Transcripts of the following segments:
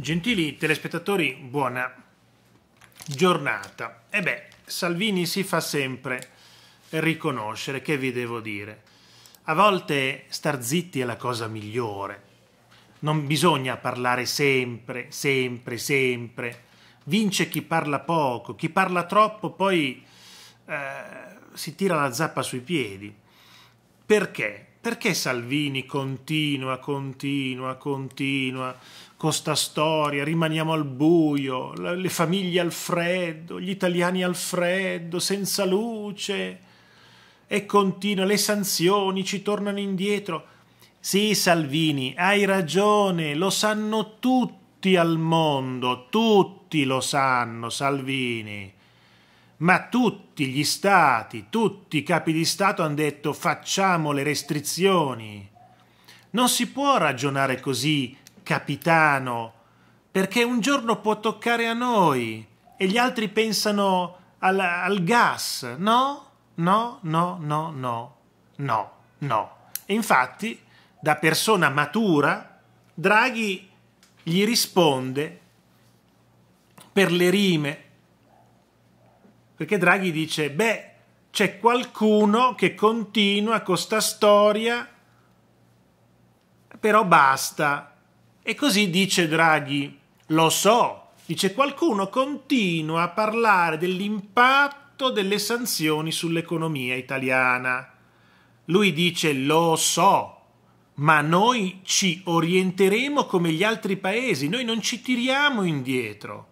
Gentili telespettatori, buona giornata. E beh, Salvini si fa sempre riconoscere, che vi devo dire. A volte star zitti è la cosa migliore. Non bisogna parlare sempre, sempre, sempre. Vince chi parla poco, chi parla troppo poi eh, si tira la zappa sui piedi. Perché? perché Salvini continua, continua, continua con sta storia, rimaniamo al buio, le famiglie al freddo, gli italiani al freddo, senza luce, e continua, le sanzioni ci tornano indietro. Sì, Salvini, hai ragione, lo sanno tutti al mondo, tutti lo sanno, Salvini ma tutti gli stati, tutti i capi di Stato hanno detto facciamo le restrizioni. Non si può ragionare così, capitano, perché un giorno può toccare a noi e gli altri pensano al, al gas. No, no, no, no, no, no, no. E infatti, da persona matura, Draghi gli risponde per le rime perché Draghi dice, beh, c'è qualcuno che continua con sta storia, però basta. E così dice Draghi, lo so, dice qualcuno continua a parlare dell'impatto delle sanzioni sull'economia italiana. Lui dice, lo so, ma noi ci orienteremo come gli altri paesi, noi non ci tiriamo indietro.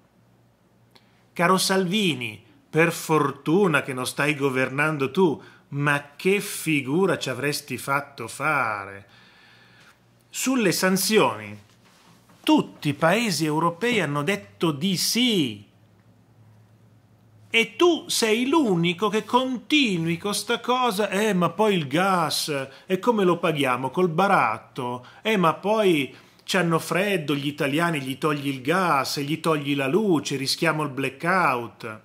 Caro Salvini, per fortuna che non stai governando tu, ma che figura ci avresti fatto fare? Sulle sanzioni, tutti i paesi europei hanno detto di sì. E tu sei l'unico che continui con sta cosa, eh ma poi il gas, e come lo paghiamo? Col baratto, eh ma poi ci hanno freddo gli italiani, gli togli il gas, gli togli la luce, rischiamo il blackout.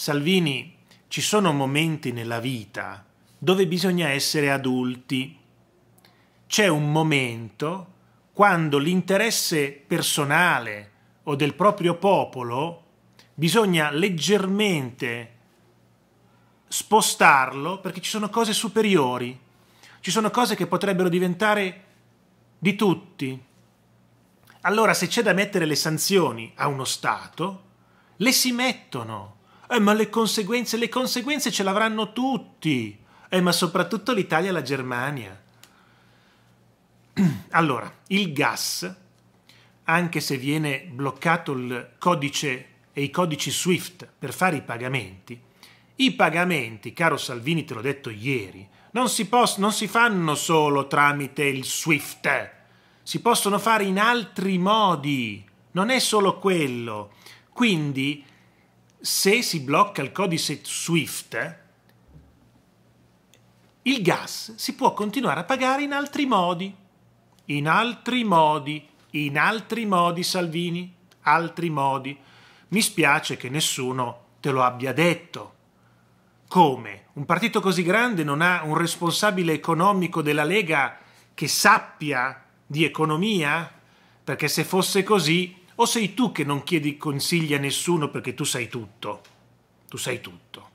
Salvini, ci sono momenti nella vita dove bisogna essere adulti. C'è un momento quando l'interesse personale o del proprio popolo bisogna leggermente spostarlo perché ci sono cose superiori, ci sono cose che potrebbero diventare di tutti. Allora se c'è da mettere le sanzioni a uno Stato, le si mettono eh, ma le conseguenze, le conseguenze ce l'avranno tutti. Eh, ma soprattutto l'Italia e la Germania. Allora, il gas, anche se viene bloccato il codice e i codici SWIFT per fare i pagamenti, i pagamenti, caro Salvini, te l'ho detto ieri, non si, non si fanno solo tramite il SWIFT, si possono fare in altri modi, non è solo quello. Quindi se si blocca il codice SWIFT, il gas si può continuare a pagare in altri modi. In altri modi, in altri modi, Salvini, altri modi. Mi spiace che nessuno te lo abbia detto. Come? Un partito così grande non ha un responsabile economico della Lega che sappia di economia? Perché se fosse così o sei tu che non chiedi consigli a nessuno perché tu sai tutto? Tu sai tutto.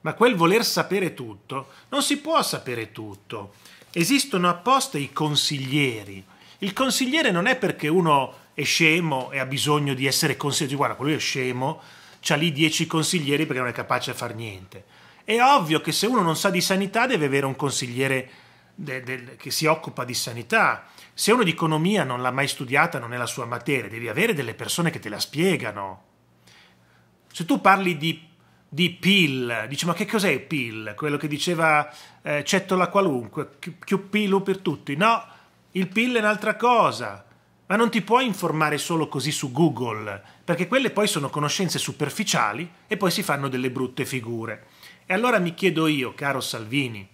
Ma quel voler sapere tutto, non si può sapere tutto. Esistono apposta i consiglieri. Il consigliere non è perché uno è scemo e ha bisogno di essere consigliato, guarda, quello è scemo, c'ha lì dieci consiglieri perché non è capace a fare niente. È ovvio che se uno non sa di sanità deve avere un consigliere de, de, che si occupa di sanità. Se uno di economia non l'ha mai studiata, non è la sua materia, devi avere delle persone che te la spiegano. Se tu parli di, di PIL, dici ma che cos'è il PIL? Quello che diceva eh, Cettola qualunque, più PIL per tutti. No, il PIL è un'altra cosa. Ma non ti puoi informare solo così su Google, perché quelle poi sono conoscenze superficiali e poi si fanno delle brutte figure. E allora mi chiedo io, caro Salvini,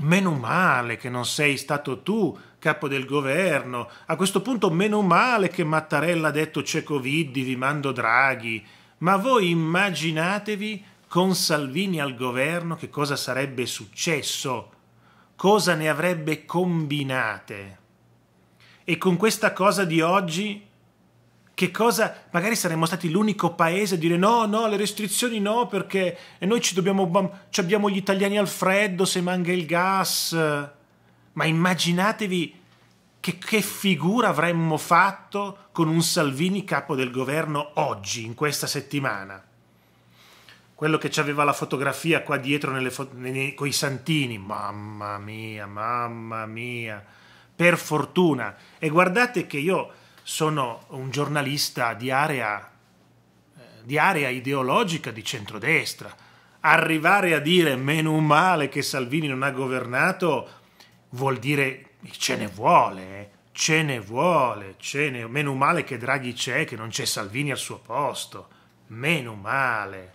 Meno male che non sei stato tu capo del governo. A questo punto meno male che Mattarella ha detto c'è Covid, vi mando Draghi. Ma voi immaginatevi con Salvini al governo che cosa sarebbe successo, cosa ne avrebbe combinate. E con questa cosa di oggi che cosa magari saremmo stati l'unico paese a dire no, no, le restrizioni no perché e noi ci dobbiamo ci abbiamo gli italiani al freddo se manca il gas. Ma immaginatevi che, che figura avremmo fatto con un Salvini capo del governo oggi, in questa settimana. Quello che ci aveva la fotografia qua dietro fo nei, coi santini, mamma mia, mamma mia, per fortuna. E guardate che io sono un giornalista di area, eh, di area ideologica di centrodestra. Arrivare a dire meno male che Salvini non ha governato vuol dire ce ne vuole, eh. ce ne vuole, ce ne... meno male che Draghi c'è, che non c'è Salvini al suo posto, meno male.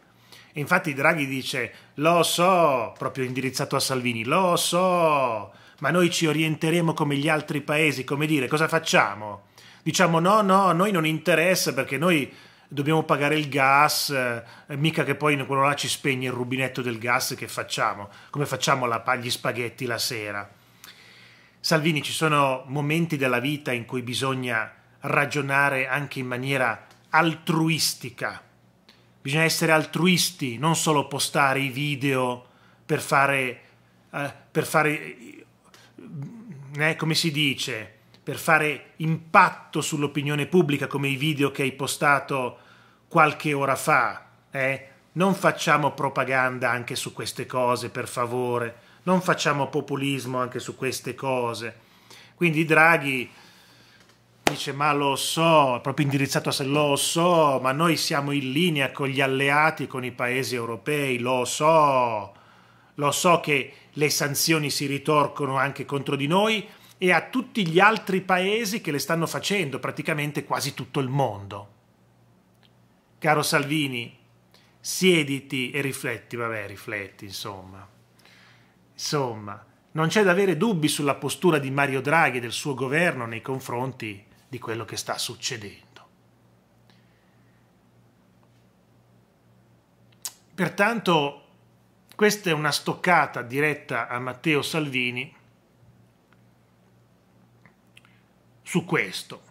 infatti Draghi dice lo so, proprio indirizzato a Salvini, lo so, ma noi ci orienteremo come gli altri paesi, come dire, cosa facciamo? diciamo no, no, a noi non interessa perché noi dobbiamo pagare il gas, eh, mica che poi quello là ci spegne il rubinetto del gas che facciamo, come facciamo la, gli spaghetti la sera. Salvini, ci sono momenti della vita in cui bisogna ragionare anche in maniera altruistica. Bisogna essere altruisti, non solo postare i video per fare, eh, per fare eh, come si dice, per fare impatto sull'opinione pubblica come i video che hai postato qualche ora fa. Eh? Non facciamo propaganda anche su queste cose, per favore. Non facciamo populismo anche su queste cose. Quindi Draghi dice ma lo so, è proprio indirizzato a sé, lo so, ma noi siamo in linea con gli alleati, con i paesi europei, lo so, lo so che le sanzioni si ritorcono anche contro di noi, e a tutti gli altri paesi che le stanno facendo, praticamente quasi tutto il mondo. Caro Salvini, siediti e rifletti, vabbè, rifletti, insomma. Insomma, non c'è da avere dubbi sulla postura di Mario Draghi e del suo governo nei confronti di quello che sta succedendo. Pertanto questa è una stoccata diretta a Matteo Salvini su questo.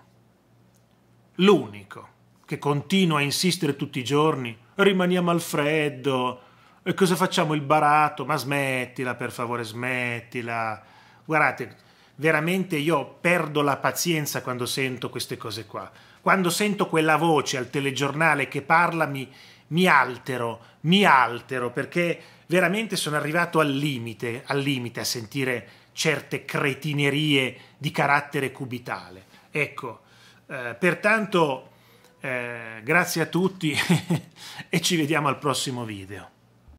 L'unico che continua a insistere tutti i giorni, rimaniamo al freddo, e cosa facciamo il barato? Ma smettila per favore, smettila. Guardate, veramente io perdo la pazienza quando sento queste cose qua. Quando sento quella voce al telegiornale che parla mi, mi altero, mi altero perché veramente sono arrivato al limite, al limite a sentire certe cretinerie di carattere cubitale. Ecco, eh, pertanto eh, grazie a tutti e ci vediamo al prossimo video.